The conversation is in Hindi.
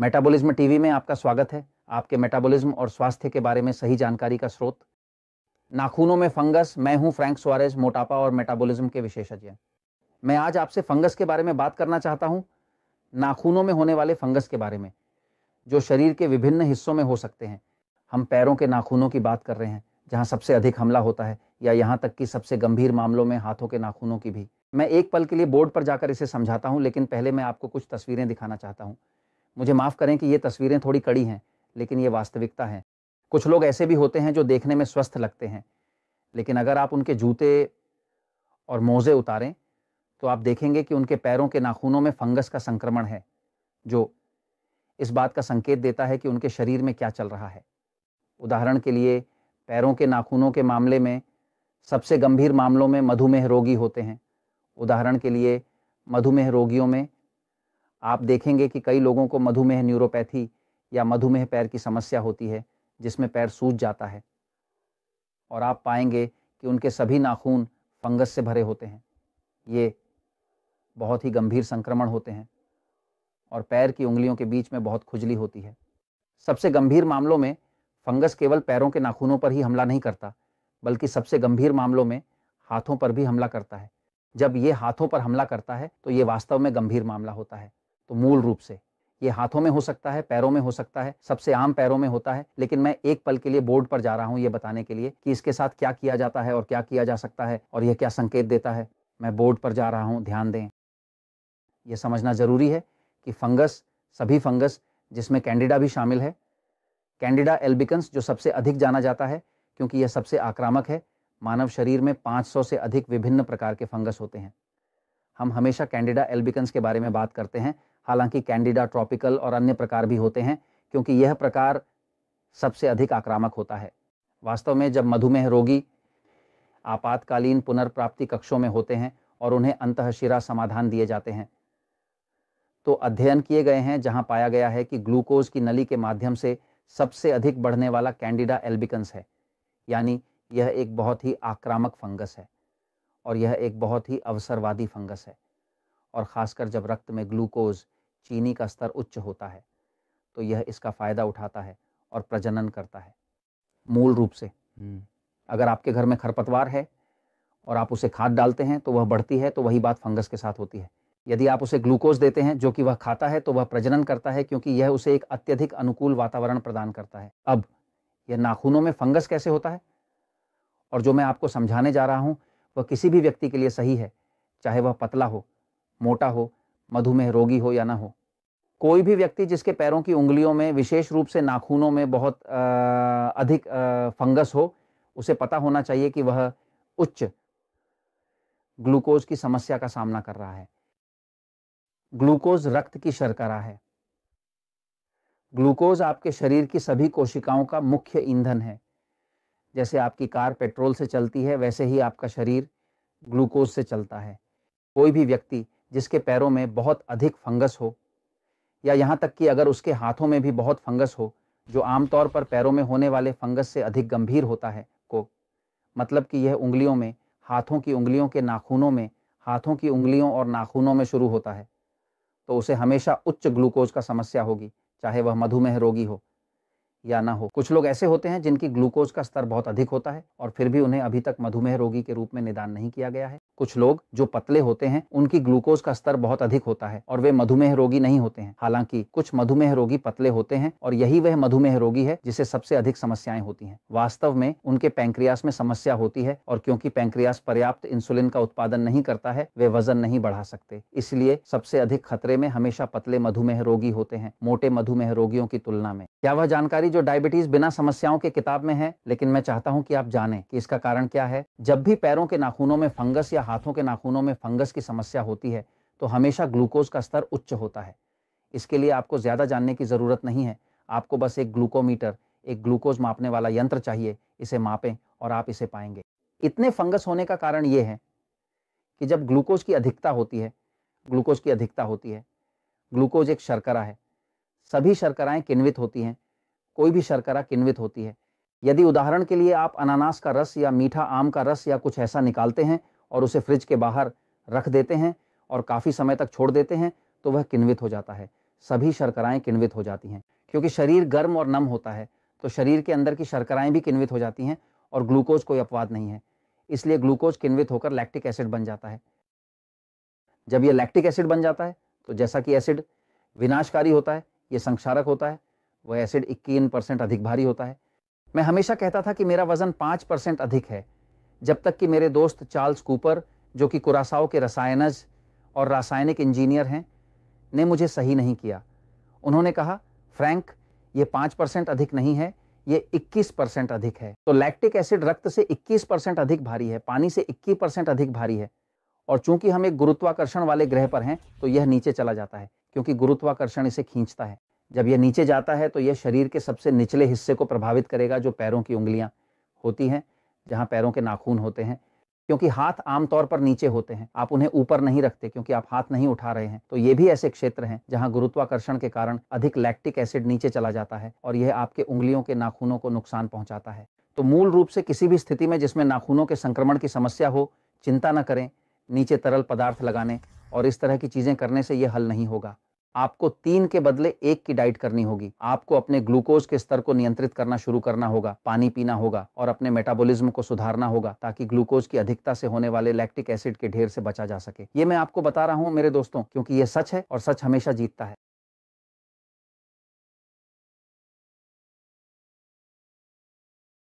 मेटाबॉलिज्म टीवी में आपका स्वागत है आपके मेटाबॉलिज्म और स्वास्थ्य के बारे में सही जानकारी का स्रोत नाखूनों में फंगस मैं हूं फ्रैंक सुआरेज मोटापा और मेटाबॉलिज्म के विशेषज्ञ मैं आज आपसे फंगस के बारे में बात करना चाहता हूं नाखूनों में होने वाले फंगस के बारे में जो शरीर के विभिन्न हिस्सों में हो सकते हैं हम पैरों के नाखूनों की बात कर रहे हैं जहां सबसे अधिक हमला होता है या यहाँ तक कि सबसे गंभीर मामलों में हाथों के नाखूनों की भी मैं एक पल के लिए बोर्ड पर जाकर इसे समझाता हूँ लेकिन पहले मैं आपको कुछ तस्वीरें दिखाना चाहता हूँ मुझे माफ़ करें कि ये तस्वीरें थोड़ी कड़ी हैं लेकिन ये वास्तविकता है कुछ लोग ऐसे भी होते हैं जो देखने में स्वस्थ लगते हैं लेकिन अगर आप उनके जूते और मोज़े उतारें तो आप देखेंगे कि उनके पैरों के नाखूनों में फंगस का संक्रमण है जो इस बात का संकेत देता है कि उनके शरीर में क्या चल रहा है उदाहरण के लिए पैरों के नाखूनों के मामले में सबसे गंभीर मामलों में मधुमेह रोगी होते हैं उदाहरण के लिए मधुमेह रोगियों में आप देखेंगे कि कई लोगों को मधुमेह न्यूरोपैथी या मधुमेह पैर की समस्या होती है जिसमें पैर सूज जाता है और आप पाएंगे कि उनके सभी नाखून फंगस से भरे होते हैं ये बहुत ही गंभीर संक्रमण होते हैं और पैर की उंगलियों के बीच में बहुत खुजली होती है सबसे गंभीर मामलों में फंगस केवल पैरों के नाखूनों पर ही हमला नहीं करता बल्कि सबसे गंभीर मामलों में हाथों पर भी हमला करता है जब ये हाथों पर हमला करता है तो ये वास्तव में गंभीर मामला होता है तो मूल रूप से ये हाथों में हो सकता है पैरों में हो सकता है सबसे आम पैरों में होता है लेकिन मैं एक पल के लिए बोर्ड पर जा रहा हूँ ये बताने के लिए कि इसके साथ क्या किया जाता है और क्या किया जा सकता है और यह क्या संकेत देता है मैं बोर्ड पर जा रहा हूँ ध्यान दें यह समझना ज़रूरी है कि फंगस सभी फंगस जिसमें कैंडिडा भी शामिल है कैंडिडा एल्बिकन्स जो सबसे अधिक जाना जाता है क्योंकि यह सबसे आक्रामक है मानव शरीर में 500 से अधिक विभिन्न प्रकार के फंगस होते हैं हम हमेशा कैंडिडा एल्बिकन्स के बारे में बात करते हैं हालांकि कैंडिडा ट्रॉपिकल और अन्य प्रकार भी होते हैं क्योंकि यह प्रकार सबसे अधिक आक्रामक होता है वास्तव में जब मधुमेह रोगी आपातकालीन पुनर्प्राप्ति कक्षों में होते हैं और उन्हें अंतशिरा समाधान दिए जाते हैं तो अध्ययन किए गए हैं जहां पाया गया है कि ग्लूकोज की नली के माध्यम से सबसे अधिक बढ़ने वाला कैंडिडा एल्बिकन्स है यानी यह एक बहुत ही आक्रामक फंगस है और यह एक बहुत ही अवसरवादी फंगस है और ख़ासकर जब रक्त में ग्लूकोज चीनी का स्तर उच्च होता है तो यह इसका फ़ायदा उठाता है और प्रजनन करता है मूल रूप से हम्म। अगर आपके घर में खरपतवार है और आप उसे खाद डालते हैं तो वह बढ़ती है तो वही बात फंगस के साथ होती है यदि आप उसे ग्लूकोज देते हैं जो कि वह खाता है तो वह प्रजनन करता है क्योंकि यह उसे एक अत्यधिक अनुकूल वातावरण प्रदान करता है अब यह नाखूनों में फंगस कैसे होता है और जो मैं आपको समझाने जा रहा हूं वह किसी भी व्यक्ति के लिए सही है चाहे वह पतला हो मोटा हो मधुमेह रोगी हो या ना हो कोई भी व्यक्ति जिसके पैरों की उंगलियों में विशेष रूप से नाखूनों में बहुत आ, अधिक आ, फंगस हो उसे पता होना चाहिए कि वह उच्च ग्लूकोज की समस्या का सामना कर रहा है ग्लूकोज रक्त की शर्करा है ग्लूकोज आपके शरीर की सभी कोशिकाओं का मुख्य ईंधन है जैसे आपकी कार पेट्रोल से चलती है वैसे ही आपका शरीर ग्लूकोज से चलता है कोई भी व्यक्ति जिसके पैरों में बहुत अधिक फंगस हो या यहाँ तक कि अगर उसके हाथों में भी बहुत फंगस हो जो आमतौर पर पैरों में होने वाले फंगस से अधिक गंभीर होता है को मतलब कि यह उंगलियों में हाथों की उंगलियों के नाखूनों में हाथों की उंगलियों और नाखूनों में शुरू होता है तो उसे हमेशा उच्च ग्लूकोज का समस्या होगी चाहे वह मधुमेह रोगी हो या ना हो कुछ लोग ऐसे होते हैं जिनकी ग्लूकोज का स्तर बहुत अधिक होता है और फिर भी उन्हें अभी तक मधुमेह रोगी के रूप में निदान नहीं किया गया है कुछ लोग जो पतले होते हैं उनकी ग्लूकोज का स्तर बहुत अधिक होता है और वे मधुमेह रोगी नहीं होते हैं हालांकि कुछ मधुमेह रोगी पतले होते हैं और यही वह मधुमेह रोगी है जिसे सबसे अधिक समस्याएं होती हैं वास्तव में उनके पैंक्रियास में समस्या होती है और क्योंकि पैंक्रियास पर्याप्त इंसुलिन का उत्पादन नहीं करता है वे वजन नहीं बढ़ा सकते इसलिए सबसे अधिक खतरे में हमेशा पतले मधुमेह रोगी होते हैं मोटे मधुमेह रोगियों की तुलना में क्या वह जानकारी जो डायबिटीज बिना समस्याओं के किताब में है लेकिन मैं चाहता हूं कि आप जानें कि इसका कारण क्या है जब भी पैरों के नाखूनों में फंगस या हाथों के नाखूनों में फंगस की समस्या होती है तो हमेशा ग्लूकोज का स्तर उच्च होता है इसके लिए आपको ज़्यादा जानने की ज़रूरत नहीं है आपको बस एक ग्लूकोमीटर एक ग्लूकोज मापने वाला यंत्र चाहिए इसे मापें और आप इसे पाएंगे इतने फंगस होने का कारण ये है कि जब ग्लूकोज की अधिकता होती है ग्लूकोज की अधिकता होती है ग्लूकोज एक शर्करा है सभी शर्कराएं किन्वित होती हैं कोई भी शर्करा किन्वित होती है यदि उदाहरण के लिए आप अनानास का रस या मीठा आम का रस या कुछ ऐसा निकालते हैं और उसे फ्रिज के बाहर रख देते हैं और काफ़ी समय तक छोड़ देते हैं तो वह किन्वित हो जाता है सभी शर्कराएं किन्वित हो जाती हैं क्योंकि शरीर गर्म और नम होता है तो शरीर के अंदर की शर्कराएं भी किन्वित हो जाती हैं और ग्लूकोज कोई अपवाद नहीं है इसलिए ग्लूकोज किन्वित होकर लैक्टिक एसिड बन जाता है जब यह लैक्टिक एसिड बन जाता है तो जैसा कि एसिड विनाशकारी होता है ये संक्षारक होता है वह एसिड इक्कीन परसेंट अधिक भारी होता है मैं हमेशा कहता था कि मेरा वजन पाँच परसेंट अधिक है जब तक कि मेरे दोस्त चार्ल्स कूपर जो कि कुरासाओ के रसायनज और रासायनिक इंजीनियर हैं ने मुझे सही नहीं किया उन्होंने कहा फ्रैंक ये पाँच परसेंट अधिक नहीं है ये 21 परसेंट अधिक है तो लैक्टिक एसिड रक्त से 21 परसेंट अधिक भारी है पानी से 21 परसेंट अधिक भारी है और चूंकि हम एक गुरुत्वाकर्षण वाले ग्रह पर हैं तो यह नीचे चला जाता है क्योंकि गुरुत्वाकर्षण इसे खींचता है जब यह नीचे जाता है तो यह शरीर के सबसे निचले हिस्से को प्रभावित करेगा जो पैरों की उंगलियां होती हैं जहां पैरों के नाखून होते हैं क्योंकि हाथ आमतौर पर नीचे होते हैं आप उन्हें ऊपर नहीं रखते क्योंकि आप हाथ नहीं उठा रहे हैं तो ये भी ऐसे क्षेत्र हैं जहां गुरुत्वाकर्षण के कारण अधिक लैक्टिक एसिड नीचे चला जाता है और यह आपके उंगलियों के नाखूनों को नुकसान पहुंचाता है तो मूल रूप से किसी भी स्थिति में जिसमें नाखूनों के संक्रमण की समस्या हो चिंता न करें नीचे तरल पदार्थ लगाने और इस तरह की चीज़ें करने से यह हल नहीं होगा आपको तीन के बदले एक की डाइट करनी होगी आपको अपने ग्लूकोज के स्तर को नियंत्रित करना शुरू करना होगा पानी पीना होगा और अपने मेटाबॉलिज्म को सुधारना होगा ताकि ग्लूकोज की अधिकता से होने वाले लैक्टिक एसिड के ढेर से बचा जा सके ये मैं आपको बता रहा हूँ मेरे दोस्तों क्योंकि ये सच है और सच हमेशा जीतता है